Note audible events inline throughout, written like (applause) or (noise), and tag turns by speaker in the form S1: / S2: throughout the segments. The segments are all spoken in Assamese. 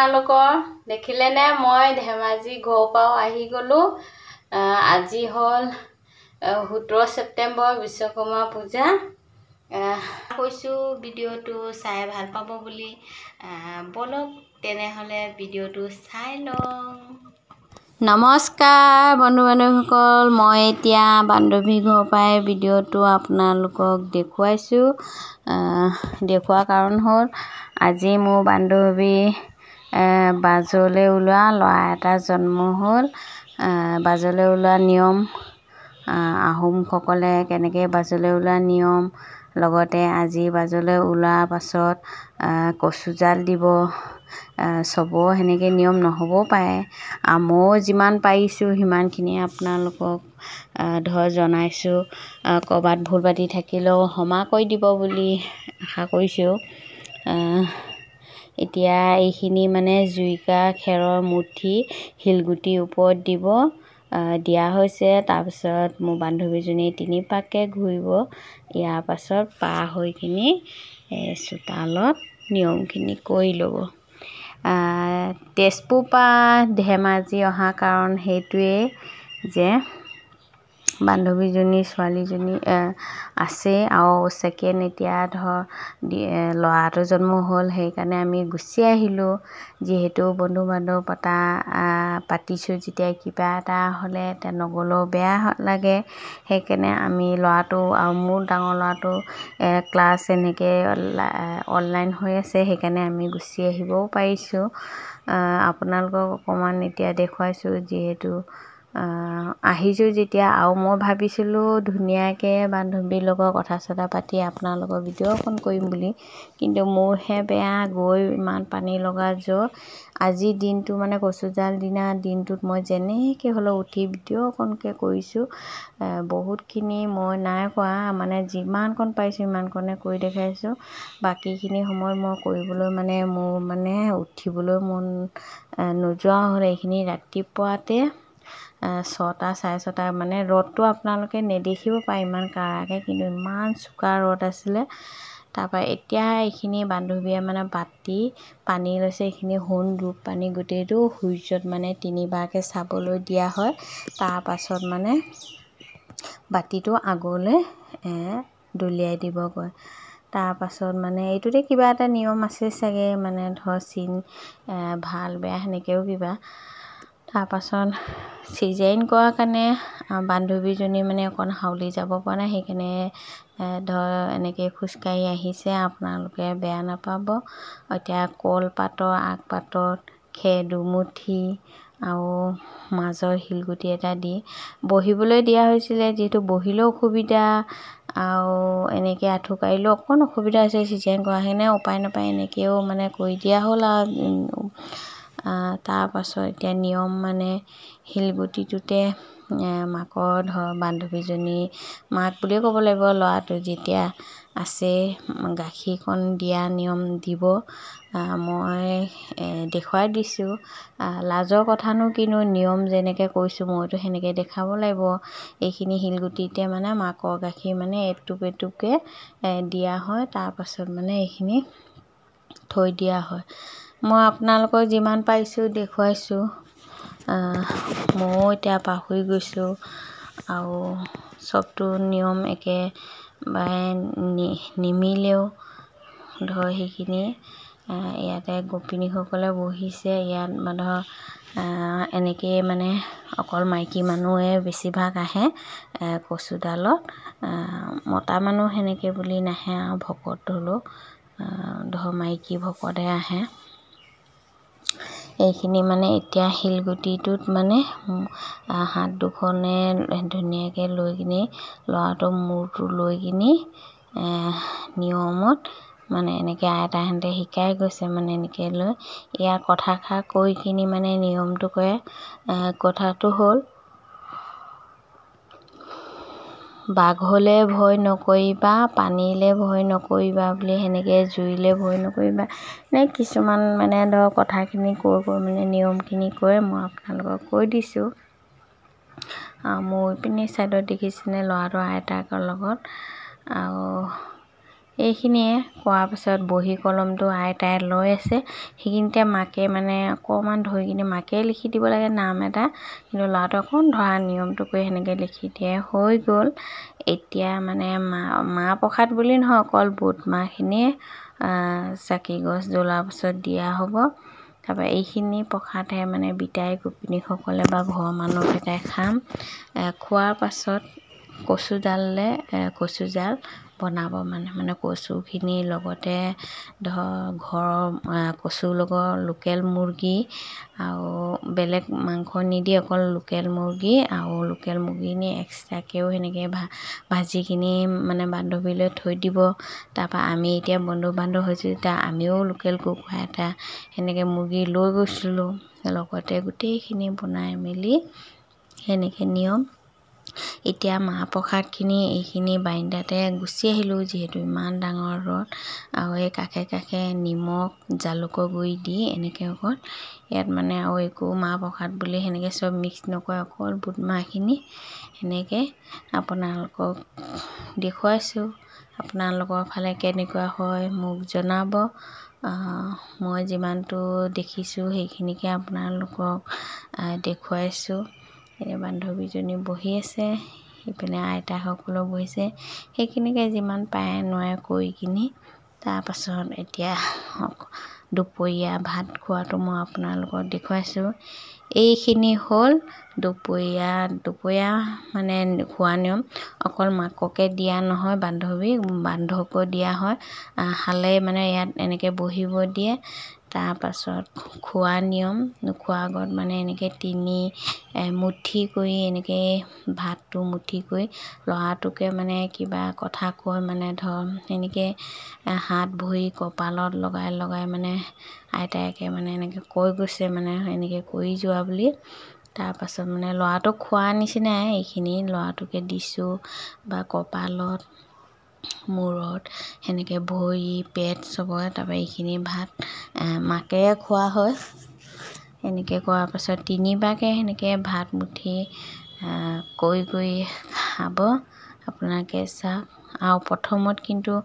S1: আপোনালোকৰ দেখিলেনে মই ধেমাজি ঘৰ পৰাও আহি গ'লোঁ আজি হ'ল সোতৰ ছেপ্টেম্বৰ বিশ্বকৰ্মা পূজা কৈছোঁ ভিডিঅ'টো চাই ভাল পাব বুলি ব'লক তেনেহ'লে ভিডিঅ'টো চাই লওঁ নমস্কাৰ বন্ধু বান্ধৱীসকল মই এতিয়া বান্ধৱী ঘৰৰ পৰাই ভিডিঅ'টো আপোনালোকক দেখুৱাইছোঁ দেখুওৱা কাৰণ হ'ল আজি মোৰ বান্ধৱী বাজলৈ ওলোৱা ল'ৰা এটা জন্ম হ'ল বাজলৈ ওলোৱা নিয়ম আহোমসকলে কেনেকৈ বাজলৈ ওলোৱা নিয়ম লগতে আজি বাজলৈ ওলোৱাৰ পাছত কচুজাল দিব চবৰ সেনেকৈ নিয়ম নহ'বও পাৰে ময়ো যিমান পাৰিছোঁ সিমানখিনি আপোনালোকক ধৰ জনাইছোঁ ক'ৰবাত ভুল বাতি থাকিলেও ক্ষমা কৰি দিব বুলি আশা কৰিছোঁ এতিয়া এইখিনি মানে জুইকা খেৰৰ মুঠি শিলগুটিৰ ওপৰত দিব দিয়া হৈছে তাৰপিছত মোৰ বান্ধৱীজনী তিনিপাককৈ ঘূৰিব ইয়াৰ পাছত পাৰ হৈ কিনি চোতালত নিয়মখিনি কৰি ল'ব তেজপুৰ পৰা ধেমাজি অহা কাৰণ সেইটোৱেই যে বান্ধৱীজনী ছোৱালীজনী আছে আৰু ছেকেণ্ড এতিয়া ধৰ ল'ৰাটো জন্ম হ'ল সেইকাৰণে আমি গুচি আহিলোঁ যিহেতু বন্ধু বান্ধৱ পতা পাতিছোঁ যেতিয়া কিবা এটা হ'লে নগ'লেও বেয়া লাগে সেইকাৰণে আমি ল'ৰাটো আৰু মোৰ ডাঙৰ ল'ৰাটো ক্লাছ এনেকৈ অনলাইন হৈ আছে সেইকাৰণে আমি গুচি আহিবও পাৰিছোঁ আপোনালোকক অকণমান এতিয়া দেখুৱাইছোঁ যিহেতু আহিছোঁ যেতিয়া আৰু মই ভাবিছিলোঁ ধুনীয়াকৈ বান্ধৱীৰ লগত কথা চথা পাতি আপোনালোকৰ ভিডিঅ' এখন কৰিম বুলি কিন্তু মোৰহে বেয়া গৈ ইমান পানী লগা জ্বৰ আজি দিনটো মানে কচুজাল দিনা দিনটোত মই যেনেকৈ হ'লেও উঠি ভিডিঅ' অকণকৈ কৰিছোঁ বহুতখিনি মই নাই কৰা মানে যিমানকণ পাইছোঁ সিমানকণে কৰি দেখাইছোঁ বাকীখিনি সময় মই কৰিবলৈ মানে মোৰ মানে উঠিবলৈ মন নোযোৱা হ'ল এইখিনি ৰাতিপুৱাতে ছটা চাৰে ছটা মানে ৰ'দটো আপোনালোকে নেদেখিব পাৰে ইমান কাৰাকৈ কিন্তু ইমান চোকা ৰ'দ আছিলে তাৰপৰা এতিয়া এইখিনি বান্ধৱীয়ে মানে বাতি পানী লৈছে এইখিনি সোণ ধূপ পানী গোটেইটো সূৰ্যত মানে তিনিবাৰকৈ চাবলৈ দিয়া হয় তাৰপাছত মানে বাতিটো আগলৈ দলিয়াই দিবগৈ তাৰপাছত মানে এইটোতে কিবা এটা নিয়ম আছে চাগে মানে ধৰ চিন ভাল বেয়া সেনেকৈও কিবা তাৰপাছত চিজেৰিন কৰাৰ কাৰণে বান্ধৱীজনী মানে অকণ হাউলি যাব পৰা নাই সেইকাৰণে ধৰ এনেকৈ খোজকাঢ়ি আহিছে আপোনালোকে বেয়া নাপাব এতিয়া কলপাতৰ আগপাতত খেৰ দুমুঠি আৰু মাজৰ শিলগুটি এটা দি বহিবলৈ দিয়া হৈছিলে যিহেতু বহিলেও অসুবিধা আৰু এনেকৈ আঁঠু কাঢ়িলেও অকণ অসুবিধা হৈছে চিজাইন কৰা সেইকাৰণে উপায় নাপায় এনেকৈও মানে কৰি দিয়া হ'ল আৰু তাৰপাছত এতিয়া নিয়ম মানে শিলগুটিটোতে মাকৰ ধৰ বান্ধৱীজনী মাক বুলিয়ে ক'ব লাগিব ল'ৰাটো যেতিয়া আছে গাখীৰকণ দিয়া নিয়ম দিব মই দেখুৱাই দিছোঁ লাজৰ কথানো কিনো নিয়ম যেনেকৈ কৈছোঁ মইতো সেনেকৈ দেখাব লাগিব এইখিনি শিলগুটিতে মানে মাকৰ গাখীৰ মানে এটোপ এটোপকৈ দিয়া হয় তাৰপাছত মানে এইখিনি থৈ দিয়া হয় মই আপোনালোকক যিমান পাৰিছোঁ দেখুৱাইছোঁ ময়ো এতিয়া পাহৰি গৈছোঁ আৰু চবটো নিয়ম একেবাৰে নিমিলেও ধৰ সেইখিনি ইয়াতে গোপিনীসকলে বহিছে ইয়াত ধৰ এনেকৈয়ে মানে অকল মাইকী মানুহে বেছিভাগ আহে কচুডালত মতা মানুহ সেনেকৈ বুলি নাহে আৰু ভকত হ'লেও ধৰ মাইকী ভকতে আহে এইখিনি মানে এতিয়া শিলগুটিটোত মানে হাত দুখনে ধুনীয়াকৈ লৈ কিনি ল'ৰাটোৰ মূৰটো লৈ কিনি নিয়মত মানে এনেকৈ আইতাহঁতে শিকাই গৈছে মানে এনেকৈ লৈ ইয়াৰ কথাষাৰ কৈ কিনি মানে নিয়মটো কৰে কথাটো হ'ল বাঘলৈ ভয় নকৰিবা পানীলৈ ভয় নকৰিবা বুলি সেনেকৈ জুইলৈ ভয় নকৰিবা এনে কিছুমান মানে ধৰক কথাখিনি কৈ কৈ মানে নিয়মখিনি কৈ মই আপোনালোকক কৈ দিছোঁ মোৰ ইপিনে ছাইডত দেখিছেনে ল'ৰাটো আইতাকৰ লগত আৰু এইখিনিয়ে কোৱাৰ পাছত বহী কলমটো আইতাই লৈ আছে সেইখিনিতে মাকে মানে অকণমান ধৰি কিনে মাকে লিখি দিব লাগে নাম এটা কিন্তু ল'ৰাটো অকণ ধৰা নিয়মটো কৰি সেনেকৈ লিখি দিয়ে হৈ গ'ল এতিয়া মানে মা মাহ প্ৰসাদ বুলি নহয় অকল বুট মাহখিনিয়ে চাকি গছ জ্বলোৱাৰ পাছত দিয়া হ'ব তাৰপৰা এইখিনি প্ৰসাদহে মানে বিটাই গোপিনীসকলে বা ঘৰৰ মানুহকেইটাই খাম খোৱাৰ পাছত কচুডাললৈ কচুজাল বনাব মানে মানে কচুখিনি লগতে ধৰ ঘৰৰ কচুৰ লগত লোকেল মুৰ্গী আৰু বেলেগ মাংস নিদি অকল লোকেল মুৰ্গী আৰু লোকেল মুৰ্গীখিনি এক্সট্ৰাকৈও সেনেকৈ ভা ভাজিখিনি মানে বান্ধৱীলৈ থৈ দিব তাৰপৰা আমি এতিয়া বন্ধু বান্ধৱ হৈছোঁ এতিয়া আমিও লোকেল কুকুৰা এটা সেনেকৈ মুৰ্গী লৈ গৈছিলোঁ লগতে গোটেইখিনি বনাই মেলি সেনেকৈ নিয়ম এতিয়া মাহ প্ৰসাদখিনি এইখিনি বাইণ্ডাতে গুচি আহিলোঁ যিহেতু ইমান ডাঙৰ ৰ'দ আৰু এই কাষে কাষে নিমখ জালুকৰ গুড়ি দি এনেকৈ অকল ইয়াত মানে আৰু একো মাহ প্ৰসাদ বুলি সেনেকৈ চব মিক্স নকৰে অকল বুট মাহখিনি সেনেকৈ আপোনালোকক দেখুৱাইছোঁ আপোনালোকৰ ফালে কেনেকুৱা হয় মোক জনাব মই যিমানটো দেখিছোঁ সেইখিনিকে আপোনালোকক দেখুৱাইছোঁ বান্ধৱীজনী বহি আছে ইপিনে আইতাসকলো বহিছে সেইখিনিকে যিমান পাৰে নোৱাৰে কৰি কিনি তাৰপাছত এতিয়া দুপৰীয়া ভাত খোৱাটো মই আপোনালোকক দেখুৱাইছোঁ এইখিনি হ'ল দুপৰীয়া দুপৰীয়া মানে খোৱা নিয়ম অকল মাককে দিয়া নহয় বান্ধৱীক বান্ধকো দিয়া হয় খালে মানে ইয়াত এনেকৈ বহিব দিয়ে তাৰপাছত খোৱা নিয়ম নোখোৱা আগত মানে এনেকৈ তিনি মুঠি কৰি এনেকৈ ভাতটো মুঠি কৰি ল'ৰাটোকে মানে কিবা কথা কৈ মানে ধৰ এনেকৈ হাত ভৰি কপালত লগাই লগাই মানে আইতাকে মানে এনেকৈ কৈ গৈছে মানে এনেকৈ কৰি যোৱা বুলি তাৰপাছত মানে ল'ৰাটোক খোৱা নিচিনাই এইখিনি ল'ৰাটোকে দিছোঁ বা কপালত মূৰত সেনেকৈ ভৰি পেট চবৰে তাৰপৰা এইখিনি ভাত মাকে খোৱা হয় সেনেকৈ কৰাৰ পাছত তিনিবাৰকৈ সেনেকৈ ভাত মুঠি কৰি কৰি খাব আপোনালোকে চাওক আৰু প্ৰথমত কিন্তু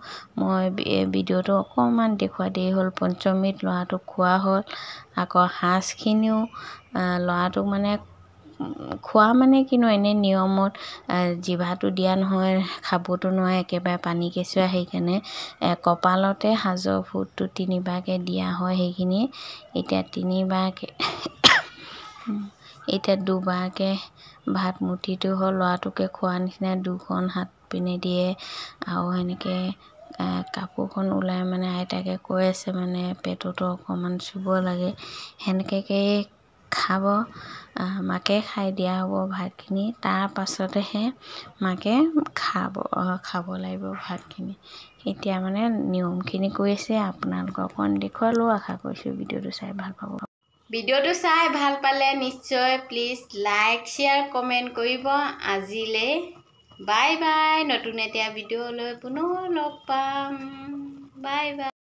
S1: মই ভিডিঅ'টো অকণমান দেখুৱাই দেৰি হ'ল পঞ্চমীত ল'ৰাটোক খোৱা হ'ল আকৌ সাজখিনিও ল'ৰাটোক মানে খোৱা মানে কিনো এনে নিয়মত জিভাটো দিয়া নহয় খাবতো নোৱাৰে একেবাৰে পানী কেঁচুৱা সেইকাৰণে কপালতে সাজৰ ভোটটো তিনিবাৰকৈ দিয়া হয় সেইখিনি এতিয়া তিনিবাৰকৈ (coughs) এতিয়া দুবাৰকৈ ভাত মুঠিটো হ'ল ল'ৰাটোকে খোৱা নিচিনা দুখন হাত পিনে দিয়ে আৰু সেনেকৈ কাপোৰখন ওলাই মানে আইতাকে কৈ আছে মানে পেটতো অকণমান চুব লাগে সেনেকৈ খাব মাকে খাই দিয়া হ'ব ভাতখিনি তাৰ পাছতেহে মাকে খাব খাব লাগিব ভাতখিনি এতিয়া মানে নিয়মখিনি কৈছে আপোনালোকক অকণ দেখুৱালেও আশা কৰিছোঁ ভিডিঅ'টো চাই ভাল পাব ভিডিঅ'টো চাই ভাল পালে নিশ্চয় প্লিজ লাইক শ্বেয়াৰ কমেণ্ট কৰিব আজিলৈ বাই বাই নতুন এতিয়া ভিডিঅ'লৈ পুনৰ লগ পাম বাই বাই